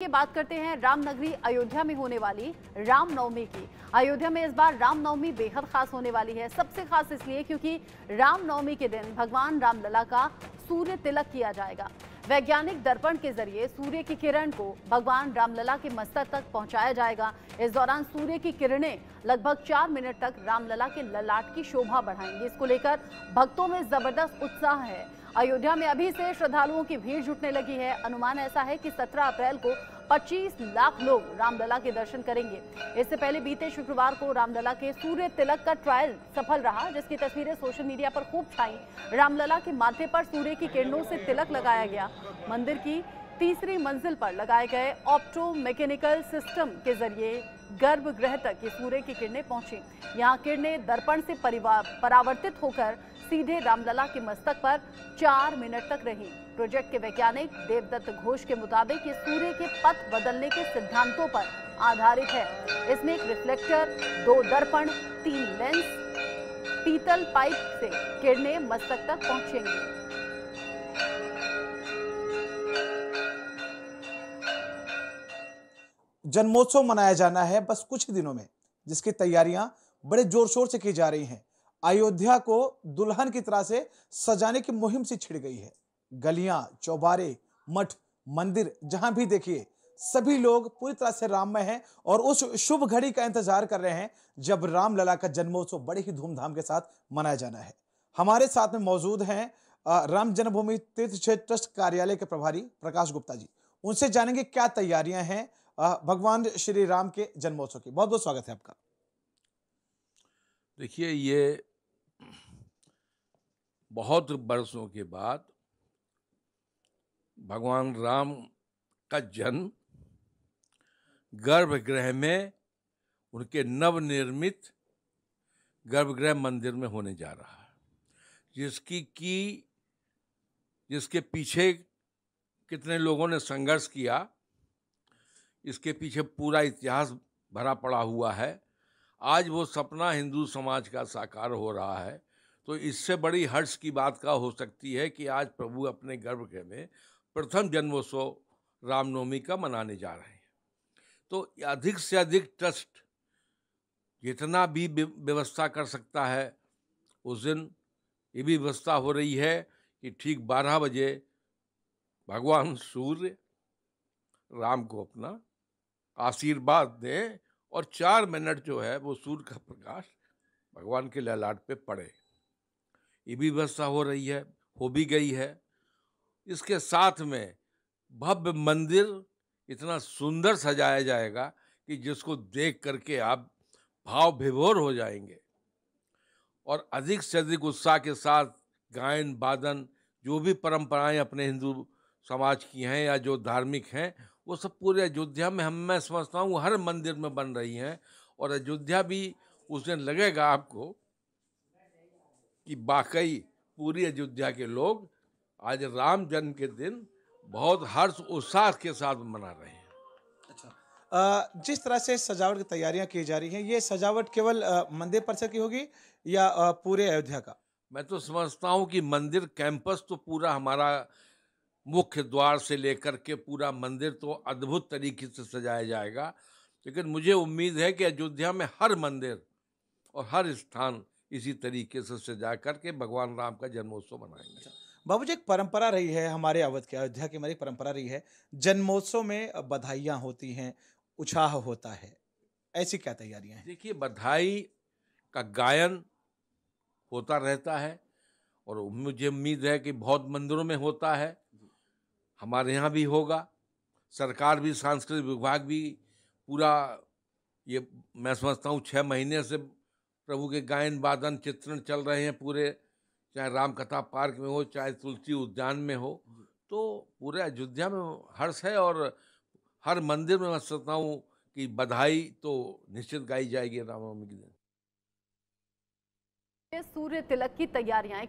के बात करते हैं रामनगरी अयोध्या में होने वाली रामनवमी की अयोध्या में इस बार रामनवमी बेहद खास होने वाली है सबसे खास इसलिए क्योंकि रामनवमी के दिन भगवान रामलला का सूर्य तिलक किया जाएगा वैज्ञानिक दर्पण के जरिए सूर्य की किरण को भगवान रामलला के मस्तक तक पहुंचाया जाएगा इस दौरान सूर्य की किरणें लगभग चार मिनट तक रामलला के ललाट की शोभा बढ़ाएंगी इसको लेकर भक्तों में जबरदस्त उत्साह है अयोध्या में अभी से श्रद्धालुओं की भीड़ जुटने लगी है अनुमान ऐसा है कि 17 अप्रैल को 25 लाख लोग रामलला के दर्शन करेंगे इससे पहले बीते शुक्रवार को रामलला के सूर्य तिलक का ट्रायल सफल रहा जिसकी तस्वीरें सोशल मीडिया पर खूब छाई रामलला के माथे पर सूर्य की किरणों से तिलक लगाया गया मंदिर की तीसरी मंजिल पर लगाए गए ऑप्टो मैकेनिकल सिस्टम के जरिए गर्भगृह तक ये सूर्य की किरणें पहुंची यहाँ किरणें दर्पण से परावर्तित होकर सीधे रामलला के मस्तक पर चार मिनट तक रही प्रोजेक्ट के वैज्ञानिक देवदत्त घोष के मुताबिक ये सूर्य के पथ बदलने के सिद्धांतों पर आधारित है इसमें एक रिफ्लेक्टर दो दर्पण तीन लेंस पीतल पाइप से किरणें मस्तक तक पहुंचेंगे जन्मोत्सव मनाया जाना है बस कुछ ही दिनों में जिसकी तैयारियां बड़े जोर शोर से की जा रही हैं अयोध्या को दुल्हन की तरह से सजाने की मुहिम सी छिड़ गई है गलियां चौबारे मठ मंदिर जहां भी देखिए सभी लोग पूरी तरह से राम में हैं और उस शुभ घड़ी का इंतजार कर रहे हैं जब रामलला का जन्मोत्सव बड़े ही धूमधाम के साथ मनाया जाना है हमारे साथ में मौजूद हैं राम जन्मभूमि तीर्थ क्षेत्र ट्रस्ट कार्यालय के प्रभारी प्रकाश गुप्ता जी उनसे जानेंगे क्या तैयारियां हैं भगवान श्री राम के जन्मोत्सव की बहुत बहुत स्वागत है आपका देखिए ये बहुत बरसों के बाद भगवान राम का जन्म गर्भगृह में उनके नवनिर्मित गर्भगृह मंदिर में होने जा रहा है जिसकी की जिसके पीछे कितने लोगों ने संघर्ष किया इसके पीछे पूरा इतिहास भरा पड़ा हुआ है आज वो सपना हिंदू समाज का साकार हो रहा है तो इससे बड़ी हर्ष की बात का हो सकती है कि आज प्रभु अपने गर्भ के में प्रथम जन्मोत्सव रामनवमी का मनाने जा रहे हैं तो अधिक से अधिक ट्रस्ट जितना भी व्यवस्था कर सकता है उस दिन ये भी व्यवस्था हो रही है कि ठीक बारह बजे भगवान सूर्य राम को अपना आशीर्वाद दें और चार मिनट जो है वो सूर्य का प्रकाश भगवान के ललाट पे पड़े ये भी व्यवस्था हो रही है हो भी गई है इसके साथ में भव्य मंदिर इतना सुंदर सजाया जाएगा कि जिसको देख करके आप भाव विभोर हो जाएंगे और अधिक से अधिक उत्साह के साथ गायन बादन जो भी परंपराएं अपने हिंदू समाज की हैं या जो धार्मिक हैं वो सब पूरे अयोध्या में हम मैं समझता हूँ हर मंदिर में बन रही हैं और अयोध्या भी उस दिन लगेगा आपको कि वाकई पूरी अयोध्या के लोग आज राम जन्म के दिन बहुत हर्ष उत्साह के साथ मना रहे हैं अच्छा जिस तरह से सजावट की तैयारियां की जा रही हैं ये सजावट केवल मंदिर परिसर की होगी या पूरे अयोध्या का मैं तो समझता हूँ कि मंदिर कैंपस तो पूरा हमारा मुख्य द्वार से लेकर के पूरा मंदिर तो अद्भुत तरीके से सजाया जाएगा लेकिन मुझे उम्मीद है कि अयोध्या में हर मंदिर और हर स्थान इसी तरीके से सजा करके भगवान राम का जन्मोत्सव मनाएंगे अच्छा, बाबू जी एक परंपरा रही है हमारे अवध की अयोध्या की हमारी परंपरा रही है जन्मोत्सव में बधाइयाँ होती हैं उत्साह होता है ऐसी क्या तैयारियाँ हैं देखिए बधाई का गायन होता रहता है और मुझे उम्मीद है कि बहुत मंदिरों में होता है हमारे यहाँ भी होगा सरकार भी सांस्कृतिक विभाग भी पूरा ये मैं समझता हूँ छः महीने से प्रभु के गायन वादन चित्रण चल रहे हैं पूरे चाहे रामकथा पार्क में हो चाहे तुलसी उद्यान में हो तो पूरे अयोध्या में हर्ष है और हर मंदिर में मैं समझता हूँ कि बधाई तो निश्चित गाई जाएगी रामनवमी के दिन सूर्य तिलक की तैयारियां